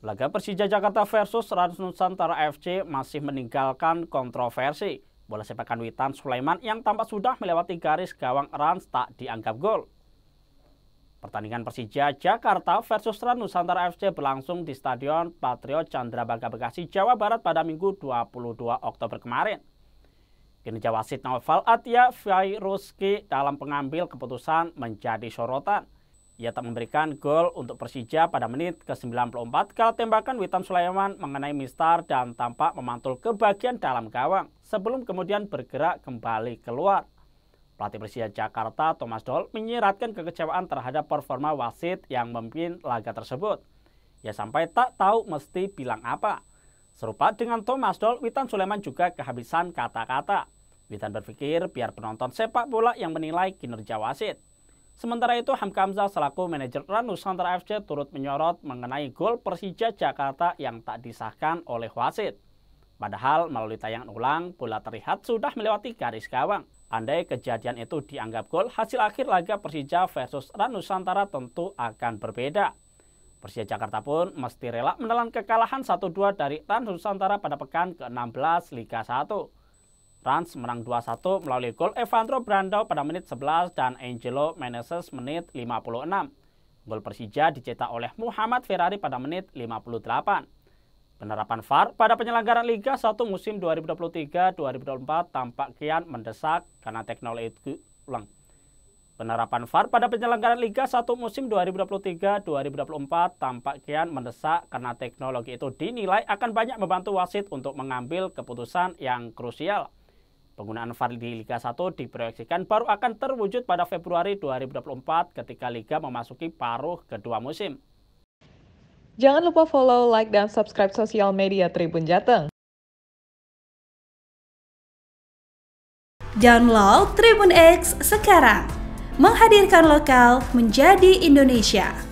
Laga Persija Jakarta versus Rans Nusantara FC masih meninggalkan kontroversi. Bola sepakan Witan Sulaiman yang tampak sudah melewati garis gawang Rans tak dianggap gol. Pertandingan Persija Jakarta versus Rans Nusantara FC berlangsung di Stadion Patriot Candrabaga Bekasi, Jawa Barat pada Minggu 22 Oktober kemarin. Kinerja wasit Novel Atia Fairuski dalam pengambil keputusan menjadi sorotan. Ia tak memberikan gol untuk Persija pada menit ke-94 kala tembakan Witan Sulaiman mengenai Mistar dan tampak memantul ke bagian dalam gawang sebelum kemudian bergerak kembali keluar. Pelatih Persija Jakarta Thomas Doll menyiratkan kekecewaan terhadap performa wasit yang memimpin laga tersebut. Ia sampai tak tahu mesti bilang apa. Serupa dengan Thomas Doll, Witan Sulaiman juga kehabisan kata-kata. Witan berpikir biar penonton sepak bola yang menilai kinerja wasit. Sementara itu, Hamka Hamzah selaku manajer RAN Nusantara FC turut menyorot mengenai gol Persija Jakarta yang tak disahkan oleh wasit. Padahal melalui tayangan ulang, bola terlihat sudah melewati garis gawang. Andai kejadian itu dianggap gol, hasil akhir laga Persija versus RAN Nusantara tentu akan berbeda. Persija Jakarta pun mesti rela menelan kekalahan 1-2 dari RAN Nusantara pada pekan ke-16 Liga 1. Rans menang 2-1 melalui gol Evandro Brandao pada menit 11 dan Angelo Meneses menit 56. Gol Persija dicetak oleh Muhammad Ferrari pada menit 58. Penerapan VAR pada penyelenggaraan Liga 1 musim 2023-2024 tampak kian mendesak karena teknologi itu ulang. Penerapan VAR pada penyelenggaraan Liga 1 musim 2023-2024 tampak kian mendesak karena teknologi itu dinilai akan banyak membantu wasit untuk mengambil keputusan yang krusial. Penggunaan VAR di Liga 1 diproyeksikan baru akan terwujud pada Februari 2024 ketika Liga memasuki paruh kedua musim. Jangan lupa follow, like, dan subscribe sosial media Tribun Jateng. Download Tribun X sekarang. Menghadirkan lokal menjadi Indonesia.